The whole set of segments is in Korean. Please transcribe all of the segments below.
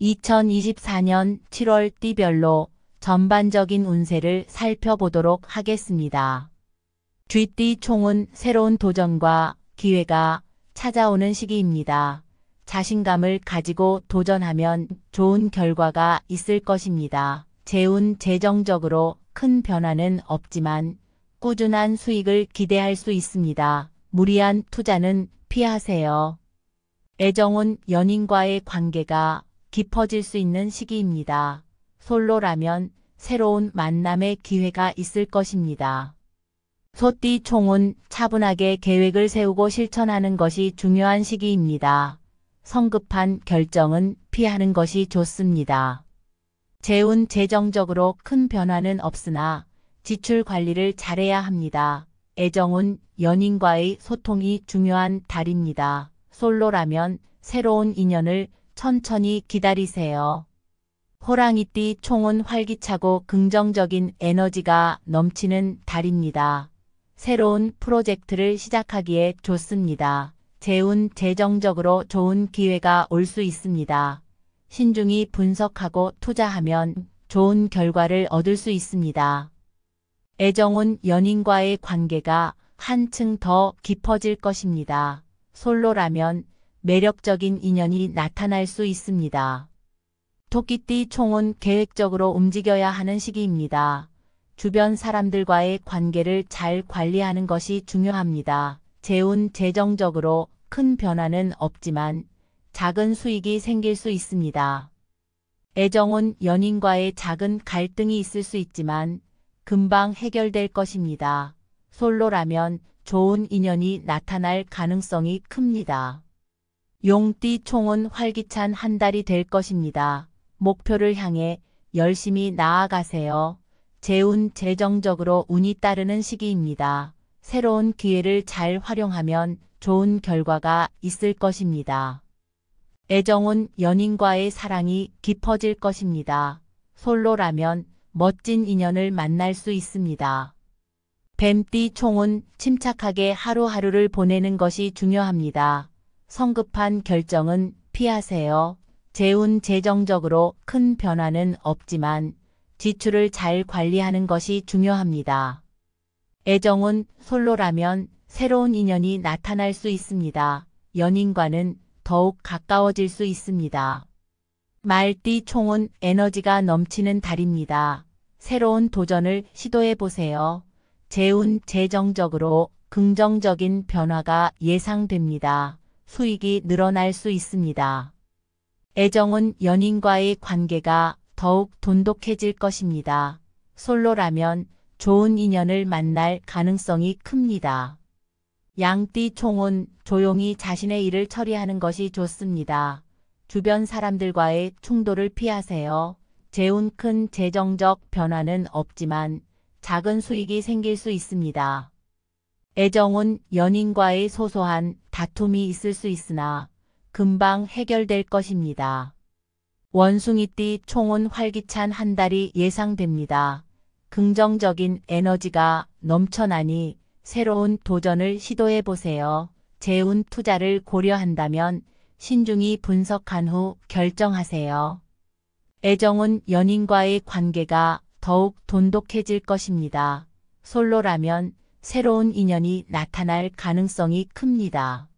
2024년 7월 띠별로 전반적인 운세를 살펴보도록 하겠습니다. 쥐띠 총은 새로운 도전과 기회가 찾아오는 시기입니다. 자신감을 가지고 도전하면 좋은 결과가 있을 것입니다. 재운 재정적으로 큰 변화는 없지만 꾸준한 수익을 기대할 수 있습니다. 무리한 투자는 피하세요. 애정운 연인과의 관계가 깊어질 수 있는 시기입니다. 솔로라면 새로운 만남의 기회가 있을 것입니다. 소띠 총은 차분하게 계획을 세우고 실천하는 것이 중요한 시기입니다. 성급한 결정은 피하는 것이 좋습니다. 재운 재정적으로 큰 변화는 없으나 지출 관리를 잘해야 합니다. 애정운 연인과의 소통이 중요한 달입니다. 솔로라면 새로운 인연을 천천히 기다리세요. 호랑이띠 총은 활기차고 긍정적인 에너지가 넘치는 달입니다. 새로운 프로젝트를 시작하기에 좋습니다. 재운 재정적으로 좋은 기회가 올 수 있습니다. 신중히 분석하고 투자하면 좋은 결과를 얻을 수 있습니다. 애정은 연인과의 관계가 한층 더 깊어질 것입니다. 솔로라면 매력적인 인연이 나타날 수 있습니다. 토끼띠 총은 계획적으로 움직여야 하는 시기입니다. 주변 사람들과의 관계를 잘 관리하는 것이 중요합니다. 재운 재정적으로 큰 변화는 없지만 작은 수익이 생길 수 있습니다. 애정은 연인과의 작은 갈등이 있을 수 있지만 금방 해결될 것입니다. 솔로라면 좋은 인연이 나타날 가능성이 큽니다. 용띠 총은 활기찬 한 달이 될 것입니다. 목표를 향해 열심히 나아가세요. 재운 재정적으로 운이 따르는 시기입니다. 새로운 기회를 잘 활용하면 좋은 결과가 있을 것입니다. 애정은 연인과의 사랑이 깊어질 것입니다. 솔로라면 멋진 인연을 만날 수 있습니다. 뱀띠 총은 침착하게 하루하루를 보내는 것이 중요합니다. 성급한 결정은 피하세요. 재운 재정적으로 큰 변화는 없지만 지출을 잘 관리하는 것이 중요합니다. 애정은 솔로라면 새로운 인연이 나타날 수 있습니다. 연인과는 더욱 가까워질 수 있습니다. 말띠 총은 에너지가 넘치는 달입니다. 새로운 도전을 시도해 보세요. 재운 재정적으로 긍정적인 변화가 예상됩니다. 수익이 늘어날 수 있습니다. 애정은 연인과의 관계가 더욱 돈독해질 것입니다. 솔로라면 좋은 인연을 만날 가능성이 큽니다. 양띠 총은 조용히 자신의 일을 처리하는 것이 좋습니다. 주변 사람들과의 충돌을 피하세요. 재운 큰 재정적 변화는 없지만 작은 수익이 생길 수 있습니다. 애정은 연인과의 소소한 다툼이 있을 수 있으나 금방 해결될 것입니다. 원숭이띠 총은 활기찬 한 달이 예상됩니다. 긍정적인 에너지가 넘쳐나니 새로운 도전을 시도해보세요. 재운 투자를 고려한다면 신중히 분석한 후 결정하세요. 애정은 연인과의 관계가 더욱 돈독해질 것입니다. 솔로라면 새로운 인연이 나타날 가능성이 큽니다.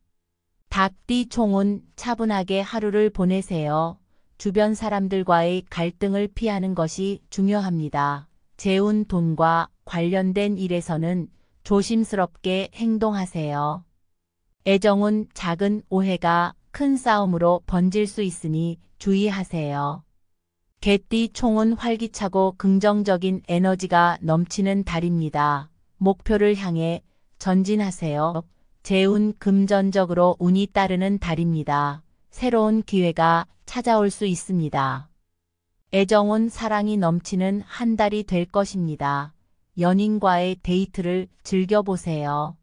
닭띠 총은 차분하게 하루를 보내세요. 주변 사람들과의 갈등을 피하는 것이 중요합니다. 재운 돈과 관련된 일에서는 조심스럽게 행동하세요. 애정은 작은 오해가 큰 싸움으로 번질 수 있으니 주의하세요. 개띠 총은 활기차고 긍정적인 에너지가 넘치는 달입니다. 목표를 향해 전진하세요. 재운 금전적으로 운이 따르는 달입니다. 새로운 기회가 찾아올 수 있습니다. 애정운 사랑이 넘치는 한 달이 될 것입니다. 연인과의 데이트를 즐겨보세요.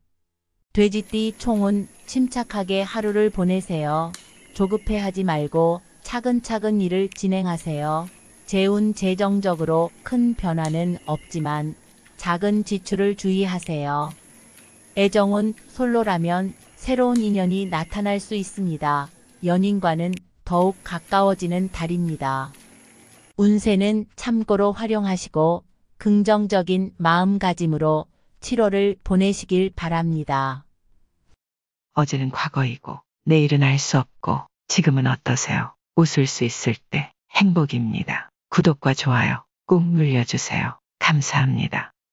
돼지띠 총은 침착하게 하루를 보내세요. 조급해하지 말고 차근차근 일을 진행하세요. 재운 재정적으로 큰 변화는 없지만 작은 지출을 주의하세요. 애정은 솔로라면 새로운 인연이 나타날 수 있습니다. 연인과는 더욱 가까워지는 달입니다. 운세는 참고로 활용하시고 긍정적인 마음가짐으로 7월을 보내시길 바랍니다. 어제는 과거이고 내일은 알 수 없고 지금은 어떠세요? 웃을 수 있을 때 행복입니다. 구독과 좋아요 꼭 눌러주세요. 감사합니다.